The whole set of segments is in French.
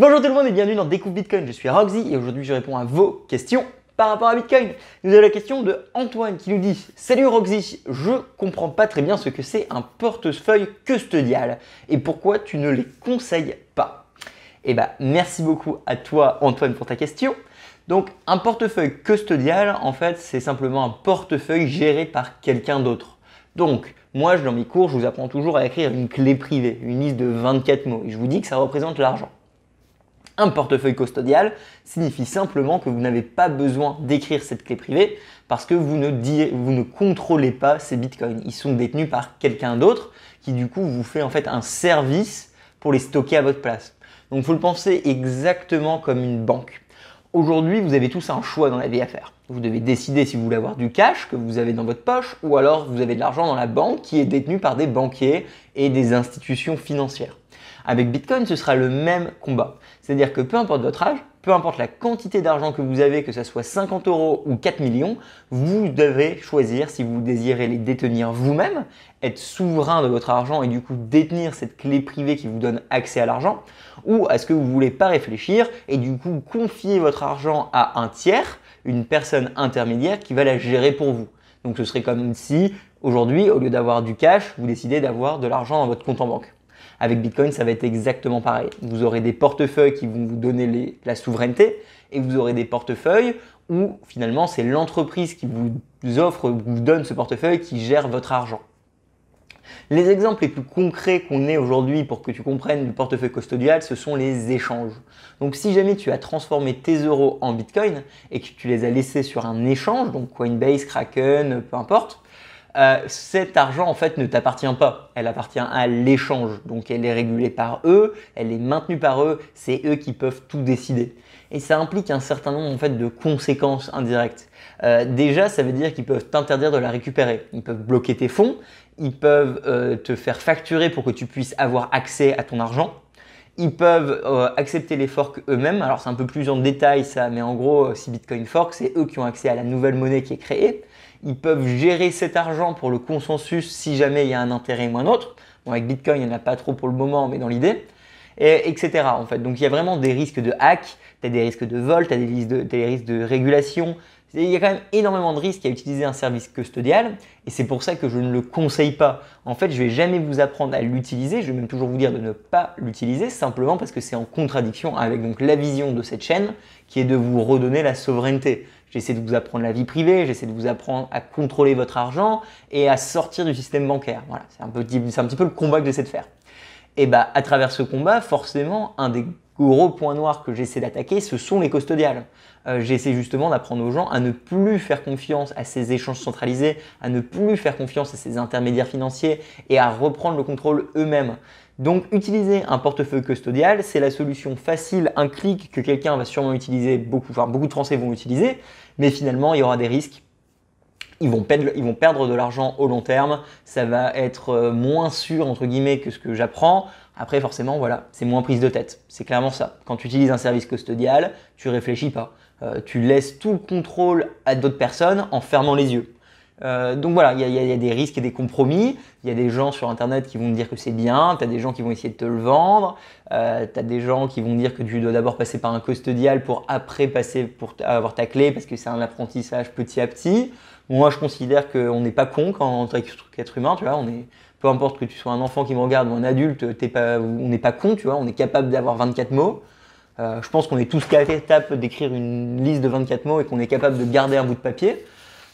Bonjour tout le monde et bienvenue dans Découvre Bitcoin. Je suis Roxy et aujourd'hui je réponds à vos questions par rapport à Bitcoin. Nous avons la question de Antoine qui nous dit Salut Roxy, je comprends pas très bien ce que c'est un portefeuille custodial et pourquoi tu ne les conseilles pas. Eh ben merci beaucoup à toi Antoine pour ta question. Donc un portefeuille custodial en fait c'est simplement un portefeuille géré par quelqu'un d'autre. Donc moi dans mes cours je vous apprends toujours à écrire une clé privée, une liste de 24 mots et je vous dis que ça représente l'argent. Un portefeuille custodial signifie simplement que vous n'avez pas besoin d'écrire cette clé privée parce que vous ne, contrôlez pas ces bitcoins. Ils sont détenus par quelqu'un d'autre qui du coup vous fait en fait un service pour les stocker à votre place. Donc faut le penser exactement comme une banque. Aujourd'hui, vous avez tous un choix dans la vie à faire. Vous devez décider si vous voulez avoir du cash que vous avez dans votre poche ou alors vous avez de l'argent dans la banque qui est détenu par des banquiers et des institutions financières. Avec Bitcoin, ce sera le même combat. C'est-à-dire que peu importe votre âge, peu importe la quantité d'argent que vous avez, que ce soit 50 euros ou 4 millions, vous devez choisir si vous désirez les détenir vous-même, être souverain de votre argent et du coup détenir cette clé privée qui vous donne accès à l'argent, ou est-ce que vous voulez pas réfléchir et du coup confier votre argent à un tiers, une personne intermédiaire qui va la gérer pour vous. Donc ce serait comme si aujourd'hui, au lieu d'avoir du cash, vous décidez d'avoir de l'argent dans votre compte en banque. Avec Bitcoin, ça va être exactement pareil. Vous aurez des portefeuilles qui vont vous donner la souveraineté et vous aurez des portefeuilles où finalement c'est l'entreprise qui vous offre, vous donne ce portefeuille qui gère votre argent. Les exemples les plus concrets qu'on ait aujourd'hui pour que tu comprennes du portefeuille custodial, ce sont les échanges. Donc si jamais tu as transformé tes euros en Bitcoin et que tu les as laissés sur un échange, donc Coinbase, Kraken, peu importe, euh, cet argent en fait ne t'appartient pas. Elle appartient à l'échange. Donc elle est régulée par eux, elle est maintenue par eux, c'est eux qui peuvent tout décider. Et ça implique un certain nombre en fait de conséquences indirectes. Euh, déjà, ça veut dire qu'ils peuvent t'interdire de la récupérer. Ils peuvent bloquer tes fonds, ils peuvent euh, te faire facturer pour que tu puisses avoir accès à ton argent ils peuvent euh, accepter les forks eux-mêmes. Alors c'est un peu plus en détail ça, mais en gros, euh, si Bitcoin fork, c'est eux qui ont accès à la nouvelle monnaie qui est créée. Ils peuvent gérer cet argent pour le consensus si jamais il y a un intérêt ou un autre. Bon, avec Bitcoin, il n'y en a pas trop pour le moment, mais dans l'idée. etc. En fait. Donc il y a vraiment des risques de hack, tu des risques de vol, tu des risques de régulation, il y a quand même énormément de risques à utiliser un service custodial et c'est pour ça que je ne le conseille pas. En fait, je vais jamais vous apprendre à l'utiliser, je vais même toujours vous dire de ne pas l'utiliser simplement parce que c'est en contradiction avec donc la vision de cette chaîne qui est de vous redonner la souveraineté. J'essaie de vous apprendre la vie privée, j'essaie de vous apprendre à contrôler votre argent et à sortir du système bancaire. Voilà, c'est un, petit, un petit peu le combat que j'essaie de faire. Et bah à travers ce combat, forcément, un des gros point noir que j'essaie d'attaquer, ce sont les custodiales. Euh, j'essaie justement d'apprendre aux gens à ne plus faire confiance à ces échanges centralisés, à ne plus faire confiance à ces intermédiaires financiers et à reprendre le contrôle eux-mêmes. Donc utiliser un portefeuille custodial, c'est la solution facile, un clic que quelqu'un va sûrement utiliser, beaucoup, beaucoup de Français vont utiliser, mais finalement il y aura des risques ils vont, perdre, de l'argent au long terme, ça va être euh, moins sûr entre guillemets que ce que j'apprends. Après forcément voilà, c'est moins prise de tête, c'est clairement ça. Quand tu utilises un service custodial, tu réfléchis pas. Euh, tu laisses tout le contrôle à d'autres personnes en fermant les yeux. Euh, donc voilà, il y, a des risques et des compromis. Il y a des gens sur Internet qui vont me dire que c'est bien, tu as des gens qui vont essayer de te le vendre, euh, tu as des gens qui vont dire que tu dois d'abord passer par un custodial pour après passer pour avoir ta clé parce que c'est un apprentissage petit à petit. Moi, je considère qu'on n'est pas con quand on est qu'être humain, tu vois, on est, peu importe que tu sois un enfant qui me regarde ou un adulte, on n'est pas con, tu vois, on est capable d'avoir 24 mots. Euh, je pense qu'on est tous capables d'écrire une liste de 24 mots et qu'on est capable de garder un bout de papier.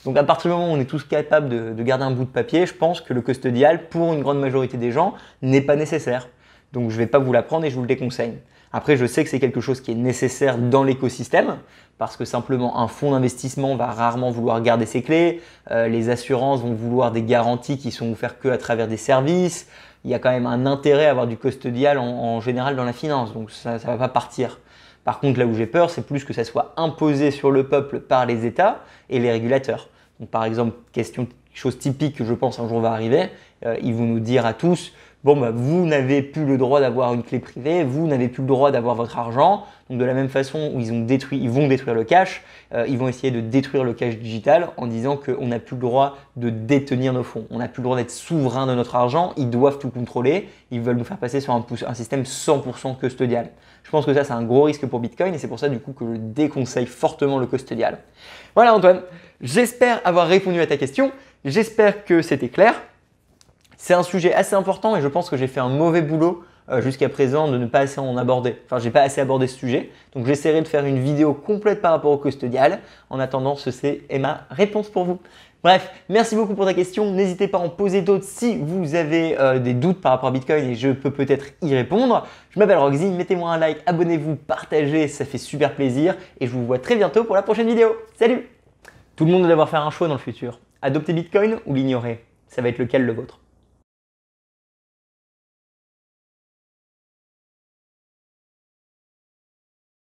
Donc à partir du moment où on est tous capables de, de garder un bout de papier, je pense que le custodial, pour une grande majorité des gens, n'est pas nécessaire. Donc je ne vais pas vous l'apprendre et je vous le déconseille. Après, je sais que c'est quelque chose qui est nécessaire dans l'écosystème parce que simplement un fonds d'investissement va rarement vouloir garder ses clés. Euh, les assurances vont vouloir des garanties qui sont offertes que à travers des services. Il y a quand même un intérêt à avoir du custodial en, général dans la finance, donc ça ne va pas partir. Par contre, là où j'ai peur, c'est plus que ça soit imposé sur le peuple par les États et les régulateurs. Donc, par exemple, question, chose typique que je pense un jour va arriver, euh, ils vont nous dire à tous, bon, bah, vous n'avez plus le droit d'avoir une clé privée, vous n'avez plus le droit d'avoir votre argent. Donc de la même façon où ils, ont détruit, ils vont détruire le cash, euh, ils vont essayer de détruire le cash digital en disant qu'on n'a plus le droit de détenir nos fonds, on n'a plus le droit d'être souverain de notre argent, ils doivent tout contrôler, ils veulent nous faire passer sur un système 100% custodial. Je pense que ça c'est un gros risque pour Bitcoin et c'est pour ça du coup que je déconseille fortement le custodial. Voilà Antoine, j'espère avoir répondu à ta question, j'espère que c'était clair. C'est un sujet assez important et je pense que j'ai fait un mauvais boulot euh, jusqu'à présent de ne pas assez en aborder. Enfin, j'ai pas assez abordé ce sujet. Donc, j'essaierai de faire une vidéo complète par rapport au custodial. En attendant, ceci est ma réponse pour vous. Bref, merci beaucoup pour ta question. N'hésitez pas à en poser d'autres si vous avez euh, des doutes par rapport à Bitcoin et je peux peut-être y répondre. Je m'appelle Roxy, mettez-moi un like, abonnez-vous, partagez, ça fait super plaisir et je vous vois très bientôt pour la prochaine vidéo. Salut Tout le monde doit devoir faire un choix dans le futur. Adopter Bitcoin ou l'ignorer Ça va être lequel le vôtre